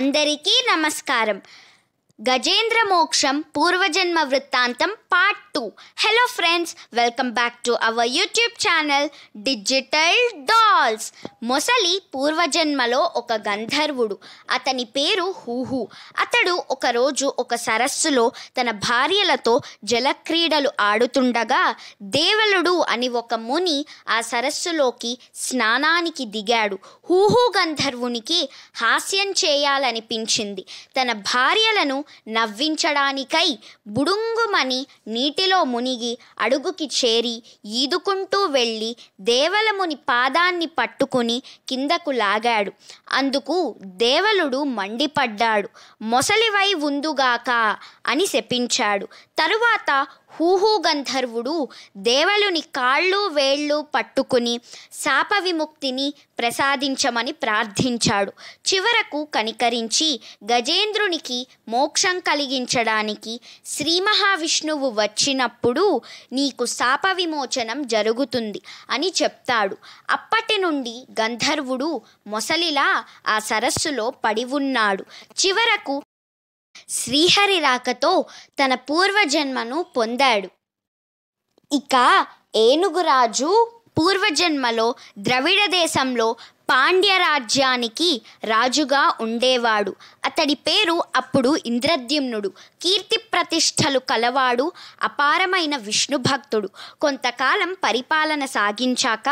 అందరికీ నమస్కారం గజేంద్ర మోక్షం పూర్వజన్మ వృత్తాంతం part two hello friends welcome back to our YouTube channel Digital Dolls మొసలి పూర్వజన్మలో ఒక గంధర్వుడు అతని పేరు హూహు అతడు ఒకరోజు ఒక సరస్సులో తన భార్యలతో జలక్రీడలు ఆడుతుండగా దేవలుడు అని ఒక ముని ఆ సరస్సులోకి స్నానానికి దిగాడు హూహు గంధర్వునికి హాస్యం చేయాలనిపించింది తన భార్యలను నవ్వించడానికై బుడుంగుమని నీటిలో మునిగి అడుగుకి చేరి ఈదుకుంటూ వెళ్ళి దేవలముని పాదాన్ని పట్టుకుని కిందకు లాగాడు అందుకు దేవలుడు మండిపడ్డాడు మొసలివై ఉందుగాక అని శపించాడు తరువాత హూహూ గంధర్వుడు దేవలుని కాళ్ళు వేళ్ళు పట్టుకుని శాప విముక్తిని ప్రసాదించమని ప్రార్థించాడు చివరకు కనికరించి గజేంద్రునికి మోక్షం కలిగించడానికి శ్రీ మహావిష్ణువు వచ్చినప్పుడు నీకు శాప విమోచనం జరుగుతుంది అని చెప్తాడు అప్పటి నుండి గంధర్వుడు మొసలిలా ఆ సరస్సులో పడి ఉన్నాడు చివరకు శ్రీహరి రాకతో తన పూర్వజన్మను పొందాడు ఇక ఏనుగురాజు పూర్వజన్మలో ద్రవిడ దేశంలో పాండ్య రాజ్యానికి రాజుగా ఉండేవాడు అతడి పేరు అప్పుడు ఇంద్రద్యుమ్నుడు కీర్తి ప్రతిష్టలు కలవాడు అపారమైన విష్ణు భక్తుడు కొంతకాలం పరిపాలన సాగించాక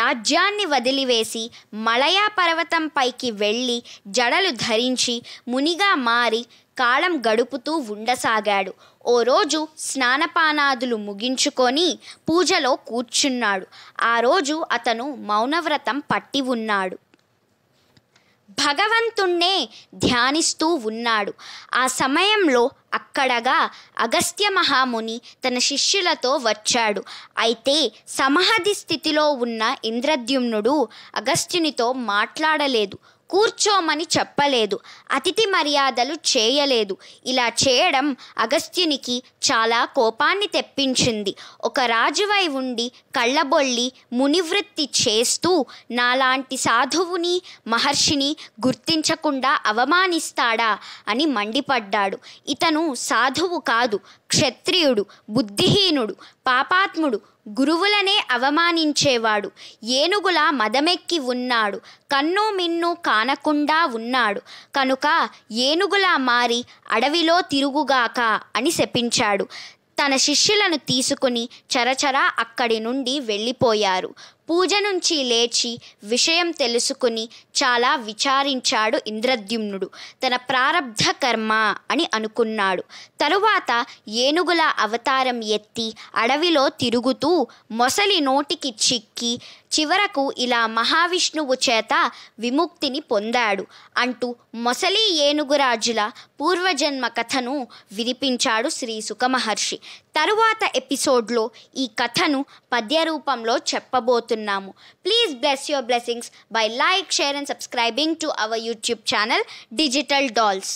రాజ్యాన్ని వదిలివేసి మలయా పర్వతంపైకి వెళ్ళి జడలు ధరించి మునిగా మారి కాలం గడుపుతూ ఉండసాగాడు ఓ రోజు స్నానపానాదులు ముగించుకొని పూజలో కూర్చున్నాడు ఆ రోజు అతను మౌనవ్రతం పట్టి ఉన్నాడు భగవంతుణ్ణే ధ్యానిస్తూ ఉన్నాడు ఆ సమయంలో అక్కడగా అగస్త్య మహాముని తన శిష్యులతో వచ్చాడు అయితే సమహది స్థితిలో ఉన్న ఇంద్రద్యుమ్నుడు అగస్త్యునితో మాట్లాడలేదు కూర్చోమని చెప్పలేదు అతిథి మర్యాదలు చేయలేదు ఇలా చేయడం అగస్త్యునికి చాలా కోపాన్ని తెప్పించింది ఒక రాజువై ఉండి కళ్ళబొల్లి మునివృత్తి చేస్తూ నాలాంటి సాధువుని మహర్షిని గుర్తించకుండా అవమానిస్తాడా అని మండిపడ్డాడు ఇతను సాధువు కాదు క్షత్రియుడు బుద్ధిహీనుడు పాపాత్ముడు గురువులనే అవమానించేవాడు ఏనుగుల మదమెక్కి ఉన్నాడు కన్ను మిన్ను కానకుండా ఉన్నాడు కనుక ఏనుగులా మారి అడవిలో తిరుగుగాక అని శపించాడు తన శిష్యులను తీసుకుని చరచరా అక్కడి నుండి వెళ్ళిపోయారు పూజ నుంచి లేచి విషయం తెలుసుకుని చాలా విచారించాడు ఇంద్రద్యుమ్నుడు తన ప్రారబ్ధ కర్మ అని అనుకున్నాడు తరువాత ఏనుగుల అవతారం ఎత్తి అడవిలో తిరుగుతూ మొసలి నోటికి చిక్కి చివరకు ఇలా మహావిష్ణువు చేత విముక్తిని పొందాడు అంటూ మొసలి ఏనుగురాజుల పూర్వజన్మ కథను వినిపించాడు శ్రీ సుఖమహర్షి తరువాత ఎపిసోడ్లో ఈ కథను పద్యరూపంలో చెప్పబోతున్నాడు చేస్తున్నాము please bless your blessings by like share and subscribing to our YouTube channel Digital dolls